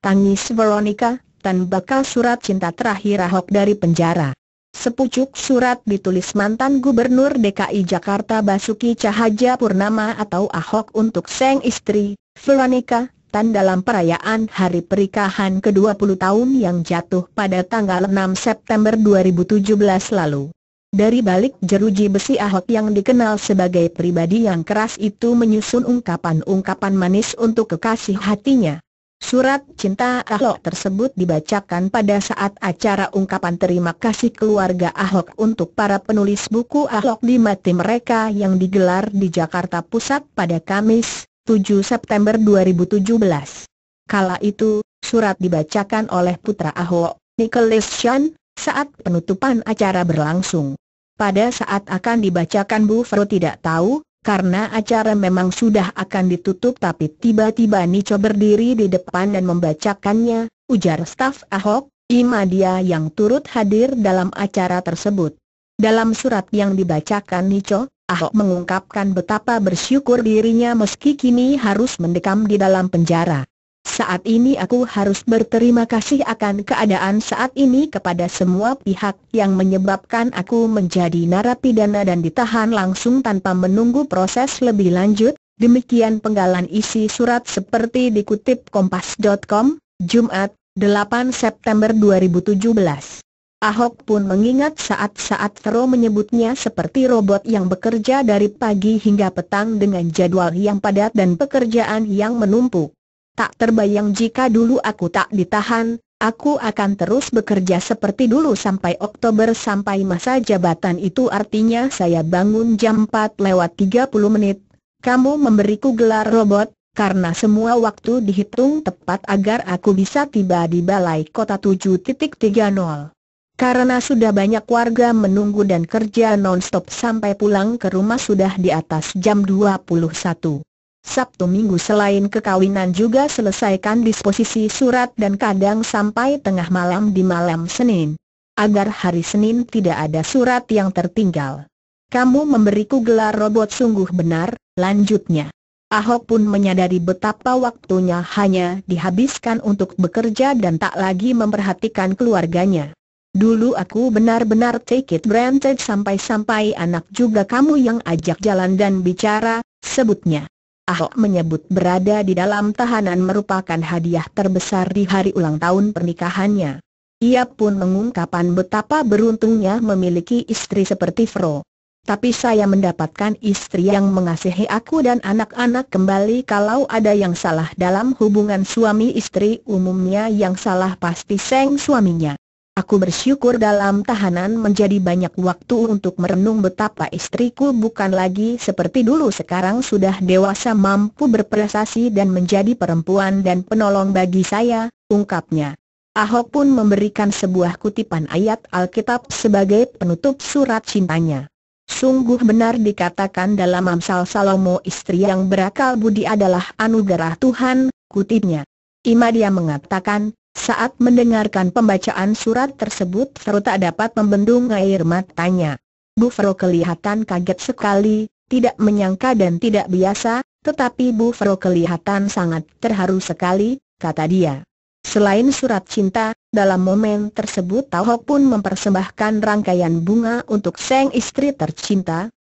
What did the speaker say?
tangis Veronica, dan bakal surat cinta terakhir Ahok dari penjara. Sepucuk surat ditulis mantan Gubernur DKI Jakarta Basuki Cahaja Purnama atau Ahok untuk sang istri, Veronica, dan dalam perayaan hari pernikahan ke-20 tahun yang jatuh pada tanggal 6 September 2017 lalu. Dari balik jeruji besi Ahok yang dikenal sebagai pribadi yang keras itu menyusun ungkapan-ungkapan manis untuk kekasih hatinya. Surat cinta Ahok tersebut dibacakan pada saat acara ungkapan terima kasih keluarga Ahok untuk para penulis buku Ahok di mati mereka yang digelar di Jakarta Pusat pada Kamis, 7 September 2017. Kala itu, surat dibacakan oleh putra Ahok, Nicholas Chan, saat penutupan acara berlangsung. Pada saat akan dibacakan Bu Fro tidak tahu karena acara memang sudah akan ditutup tapi tiba-tiba Nico berdiri di depan dan membacakannya, ujar staf Ahok, Imadia yang turut hadir dalam acara tersebut. Dalam surat yang dibacakan Nico, Ahok mengungkapkan betapa bersyukur dirinya meski kini harus mendekam di dalam penjara. Saat ini aku harus berterima kasih akan keadaan saat ini kepada semua pihak yang menyebabkan aku menjadi narapidana dan ditahan langsung tanpa menunggu proses lebih lanjut. Demikian penggalan isi surat seperti dikutip kompas.com, Jumat, 8 September 2017. Ahok pun mengingat saat-saat Vero menyebutnya seperti robot yang bekerja dari pagi hingga petang dengan jadwal yang padat dan pekerjaan yang menumpuk. Tak terbayang jika dulu aku tak ditahan, aku akan terus bekerja seperti dulu sampai Oktober sampai masa jabatan itu artinya saya bangun jam 4 lewat 30 menit. Kamu memberiku gelar robot, karena semua waktu dihitung tepat agar aku bisa tiba di balai kota 7.30. Karena sudah banyak warga menunggu dan kerja non-stop sampai pulang ke rumah sudah di atas jam 21. Sabtu minggu selain kekawinan juga selesaikan disposisi surat dan kadang sampai tengah malam di malam Senin. Agar hari Senin tidak ada surat yang tertinggal. Kamu memberiku gelar robot sungguh benar, lanjutnya. Ahok pun menyadari betapa waktunya hanya dihabiskan untuk bekerja dan tak lagi memperhatikan keluarganya. Dulu aku benar-benar take it granted sampai-sampai anak juga kamu yang ajak jalan dan bicara, sebutnya. Ahok menyebut berada di dalam tahanan merupakan hadiah terbesar di hari ulang tahun pernikahannya. Ia pun mengungkapkan betapa beruntungnya memiliki istri seperti Fro. Tapi saya mendapatkan istri yang mengasihi aku dan anak-anak kembali kalau ada yang salah dalam hubungan suami istri umumnya yang salah pasti seng suaminya. Aku bersyukur dalam tahanan menjadi banyak waktu untuk merenung betapa istriku bukan lagi seperti dulu sekarang sudah dewasa mampu berprestasi dan menjadi perempuan dan penolong bagi saya, ungkapnya. Ahok pun memberikan sebuah kutipan ayat Alkitab sebagai penutup surat cintanya. Sungguh benar dikatakan dalam Amsal Salomo istri yang berakal budi adalah anugerah Tuhan, kutipnya. Imadia mengatakan, saat mendengarkan pembacaan surat tersebut Fero tak dapat membendung air matanya. Bu Fero kelihatan kaget sekali, tidak menyangka dan tidak biasa, tetapi Bu Fero kelihatan sangat terharu sekali, kata dia. Selain surat cinta, dalam momen tersebut Tauhok pun mempersembahkan rangkaian bunga untuk sang istri tercinta,